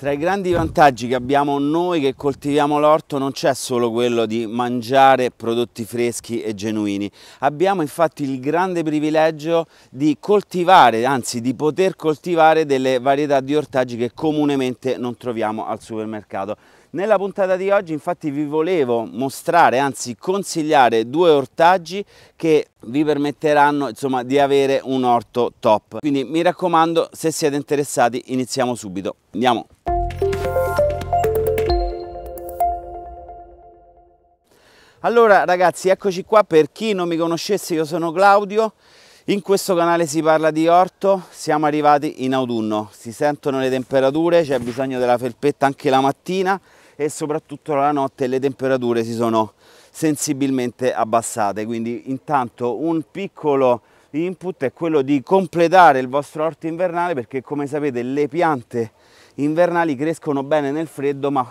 Tra i grandi vantaggi che abbiamo noi che coltiviamo l'orto non c'è solo quello di mangiare prodotti freschi e genuini, abbiamo infatti il grande privilegio di coltivare, anzi di poter coltivare delle varietà di ortaggi che comunemente non troviamo al supermercato. Nella puntata di oggi infatti vi volevo mostrare, anzi consigliare due ortaggi che vi permetteranno insomma, di avere un orto top. Quindi mi raccomando, se siete interessati iniziamo subito. Andiamo! Allora ragazzi eccoci qua, per chi non mi conoscesse io sono Claudio, in questo canale si parla di orto, siamo arrivati in autunno, si sentono le temperature, c'è bisogno della felpetta anche la mattina e soprattutto la notte le temperature si sono sensibilmente abbassate, quindi intanto un piccolo input è quello di completare il vostro orto invernale perché come sapete le piante invernali crescono bene nel freddo ma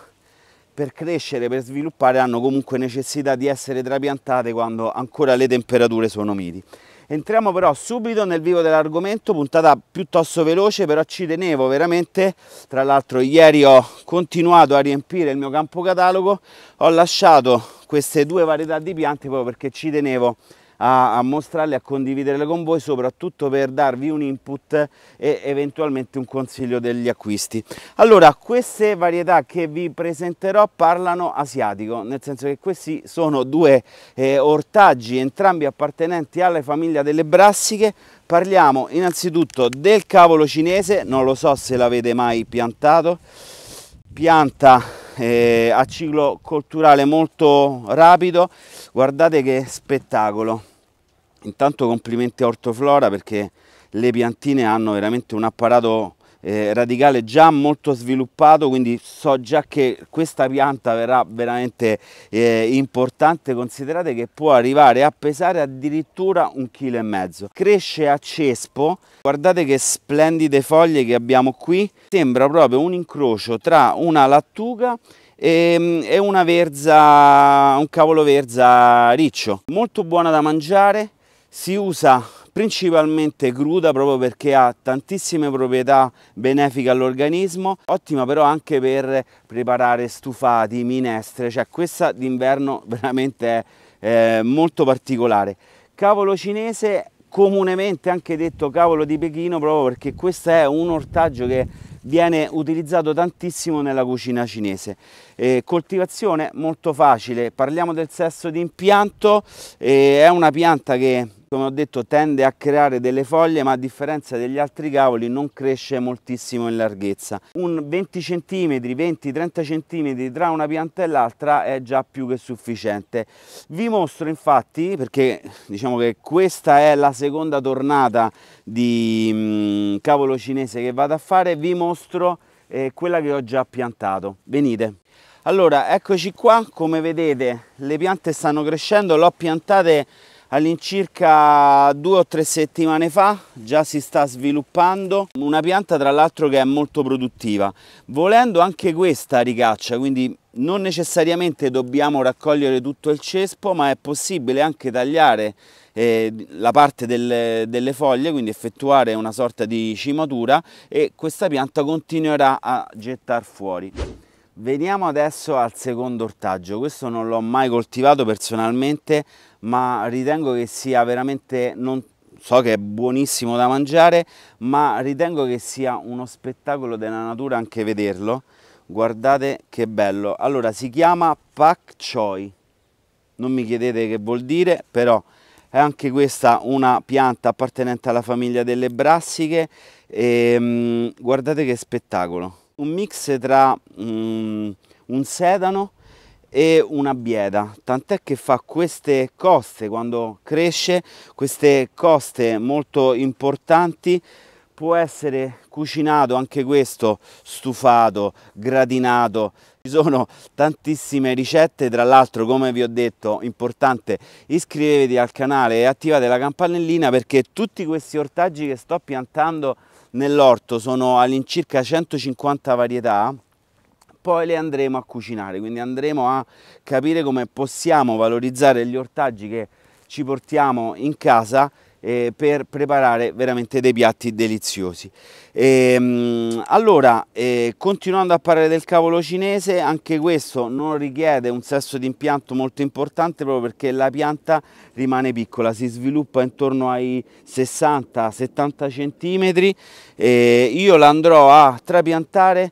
per crescere, per sviluppare hanno comunque necessità di essere trapiantate quando ancora le temperature sono miti. Entriamo però subito nel vivo dell'argomento, puntata piuttosto veloce, però ci tenevo veramente, tra l'altro ieri ho continuato a riempire il mio campo catalogo, ho lasciato queste due varietà di piante proprio perché ci tenevo a, a mostrarle, a condividerle con voi, soprattutto per darvi un input e eventualmente un consiglio degli acquisti. Allora, queste varietà che vi presenterò parlano asiatico, nel senso che questi sono due eh, ortaggi, entrambi appartenenti alla famiglia delle brassiche, parliamo innanzitutto del cavolo cinese, non lo so se l'avete mai piantato, pianta eh, a ciclo colturale molto rapido, guardate che spettacolo, Intanto complimenti a Ortoflora perché le piantine hanno veramente un apparato eh, radicale già molto sviluppato quindi so già che questa pianta verrà veramente eh, importante considerate che può arrivare a pesare addirittura un chilo e mezzo cresce a cespo guardate che splendide foglie che abbiamo qui sembra proprio un incrocio tra una lattuga e, mm, una verza un cavolo verza riccio molto buona da mangiare si usa principalmente cruda proprio perché ha tantissime proprietà benefiche all'organismo, ottima però anche per preparare stufati, minestre, cioè questa d'inverno veramente è eh, molto particolare. Cavolo cinese comunemente anche detto cavolo di Pechino proprio perché questo è un ortaggio che viene utilizzato tantissimo nella cucina cinese. Eh, coltivazione molto facile, parliamo del sesso di impianto, eh, è una pianta che come ho detto tende a creare delle foglie ma a differenza degli altri cavoli non cresce moltissimo in larghezza un 20 cm 20-30 cm tra una pianta e l'altra è già più che sufficiente vi mostro infatti perché diciamo che questa è la seconda tornata di mh, mm, cavolo cinese che vado a fare vi mostro eh, quella che ho già piantato venite allora eccoci qua come vedete le piante stanno crescendo l'ho piantate all'incirca due o tre settimane fa già si sta sviluppando una pianta tra l'altro che è molto produttiva volendo anche questa ricaccia quindi non necessariamente dobbiamo raccogliere tutto il cespo ma è possibile anche tagliare eh, la parte delle, delle, foglie quindi effettuare una sorta di cimatura e questa pianta continuerà a gettare fuori veniamo adesso al secondo ortaggio questo non l'ho mai coltivato personalmente ma ritengo che sia veramente, non so che è buonissimo da mangiare, ma ritengo che sia uno spettacolo della natura anche vederlo. Guardate che bello. Allora, si chiama Pak Choi. Non mi chiedete che vuol dire, però è anche questa una pianta appartenente alla famiglia delle brassiche. E, ehm, guardate che spettacolo. Un mix tra um, un sedano, e una bieda, tant'è che fa queste coste quando cresce, queste coste molto importanti, può essere cucinato anche questo, stufato, gratinato, ci sono tantissime ricette, tra l'altro come vi ho detto, importante, iscrivetevi al canale e attivate la campanellina perché tutti questi ortaggi che sto piantando nell'orto sono all'incirca 150 varietà poi le andremo a cucinare, quindi andremo a capire come possiamo valorizzare gli ortaggi che ci portiamo in casa eh, per preparare veramente dei piatti deliziosi. E, ehm, allora, eh, continuando a parlare del cavolo cinese, anche questo non richiede un sesso di impianto molto importante proprio perché la pianta rimane piccola, si sviluppa intorno ai 60-70 cm. Eh, io l'andrò a trapiantare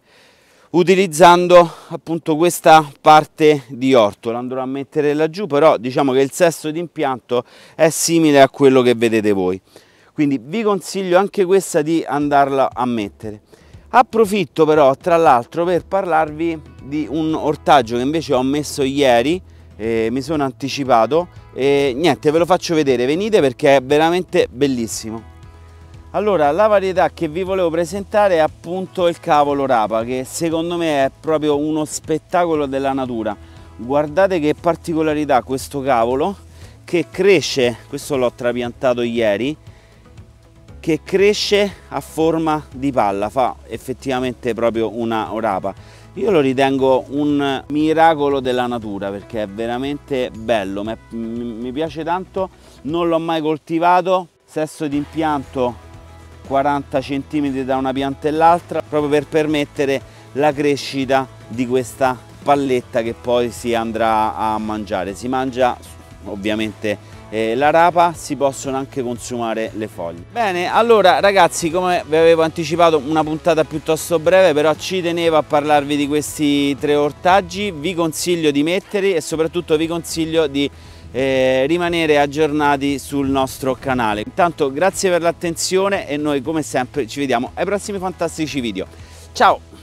utilizzando appunto questa parte di orto lo andrò a mettere laggiù però diciamo che il sesso di impianto è simile a quello che vedete voi quindi vi consiglio anche questa di andarla a mettere approfitto però tra l'altro per parlarvi di un ortaggio che invece ho messo ieri eh, mi sono anticipato e niente ve lo faccio vedere venite perché è veramente bellissimo allora, la varietà che vi volevo presentare è appunto il cavolo rapa, che secondo me è proprio uno spettacolo della natura. Guardate che particolarità questo cavolo, che cresce, questo l'ho trapiantato ieri, che cresce a forma di palla, fa effettivamente proprio una rapa. Io lo ritengo un miracolo della natura perché è veramente bello, mi piace tanto, non l'ho mai coltivato, sesso di impianto 40 cm da una pianta e l'altra proprio per permettere la crescita di questa palletta che poi si andrà a mangiare. Si mangia ovviamente eh, la rapa, si possono anche consumare le foglie. Bene, allora ragazzi come vi avevo anticipato una puntata piuttosto breve però ci tenevo a parlarvi di questi tre ortaggi, vi consiglio di metterli e soprattutto vi consiglio di eh, rimanere aggiornati sul nostro canale. Intanto grazie per l'attenzione e noi come sempre ci vediamo ai prossimi fantastici video. Ciao!